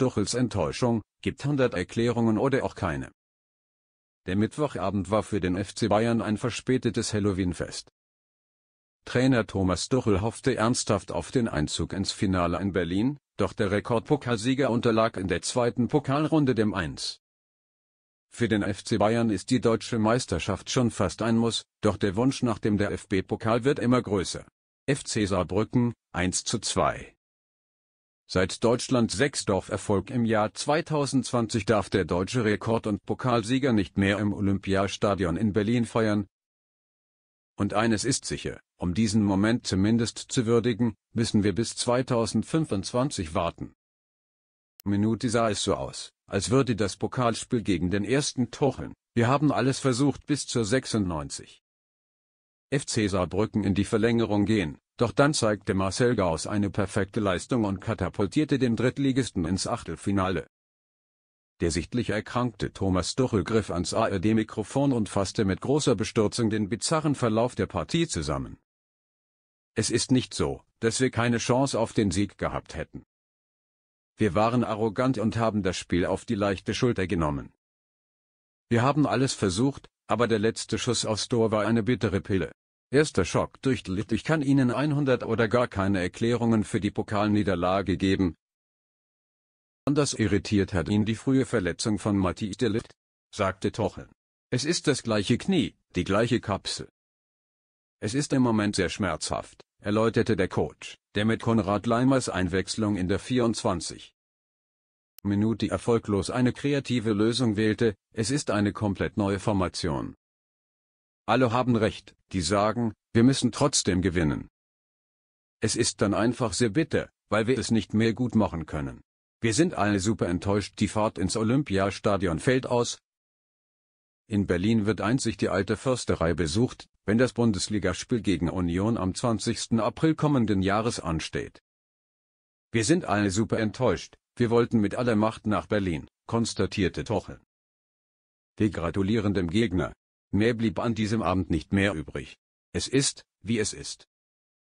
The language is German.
Duchels Enttäuschung, gibt 100 Erklärungen oder auch keine. Der Mittwochabend war für den FC Bayern ein verspätetes Halloween-Fest. Trainer Thomas Duchel hoffte ernsthaft auf den Einzug ins Finale in Berlin, doch der Rekordpokalsieger unterlag in der zweiten Pokalrunde dem 1. Für den FC Bayern ist die deutsche Meisterschaft schon fast ein Muss, doch der Wunsch nach dem DFB-Pokal wird immer größer. FC Saarbrücken, 1 zu 2. Seit Deutschland Sechsdorf-Erfolg im Jahr 2020 darf der deutsche Rekord- und Pokalsieger nicht mehr im Olympiastadion in Berlin feiern. Und eines ist sicher, um diesen Moment zumindest zu würdigen, müssen wir bis 2025 warten. Minute sah es so aus, als würde das Pokalspiel gegen den ersten Tocheln, Wir haben alles versucht bis zur 96. FC Saarbrücken in die Verlängerung gehen, doch dann zeigte Marcel Gauss eine perfekte Leistung und katapultierte den Drittligisten ins Achtelfinale. Der sichtlich erkrankte Thomas Tuchel griff ans ARD-Mikrofon und fasste mit großer Bestürzung den bizarren Verlauf der Partie zusammen. Es ist nicht so, dass wir keine Chance auf den Sieg gehabt hätten. Wir waren arrogant und haben das Spiel auf die leichte Schulter genommen. Wir haben alles versucht, aber der letzte Schuss aufs Tor war eine bittere Pille. Erster Schock durch durchlitt. Ich kann Ihnen 100 oder gar keine Erklärungen für die Pokalniederlage geben. Anders irritiert hat ihn die frühe Verletzung von Matthias de Delit, sagte Tochen. Es ist das gleiche Knie, die gleiche Kapsel. Es ist im Moment sehr schmerzhaft, erläuterte der Coach, der mit Konrad Leimers Einwechslung in der 24. Minute erfolglos eine kreative Lösung wählte, es ist eine komplett neue Formation. Alle haben recht, die sagen, wir müssen trotzdem gewinnen. Es ist dann einfach sehr bitter, weil wir es nicht mehr gut machen können. Wir sind alle super enttäuscht, die Fahrt ins Olympiastadion fällt aus. In Berlin wird einzig die alte Försterei besucht, wenn das Bundesligaspiel gegen Union am 20. April kommenden Jahres ansteht. Wir sind alle super enttäuscht, wir wollten mit aller Macht nach Berlin, konstatierte Toche. Wir gratulieren dem Gegner. Mehr blieb an diesem Abend nicht mehr übrig. Es ist, wie es ist.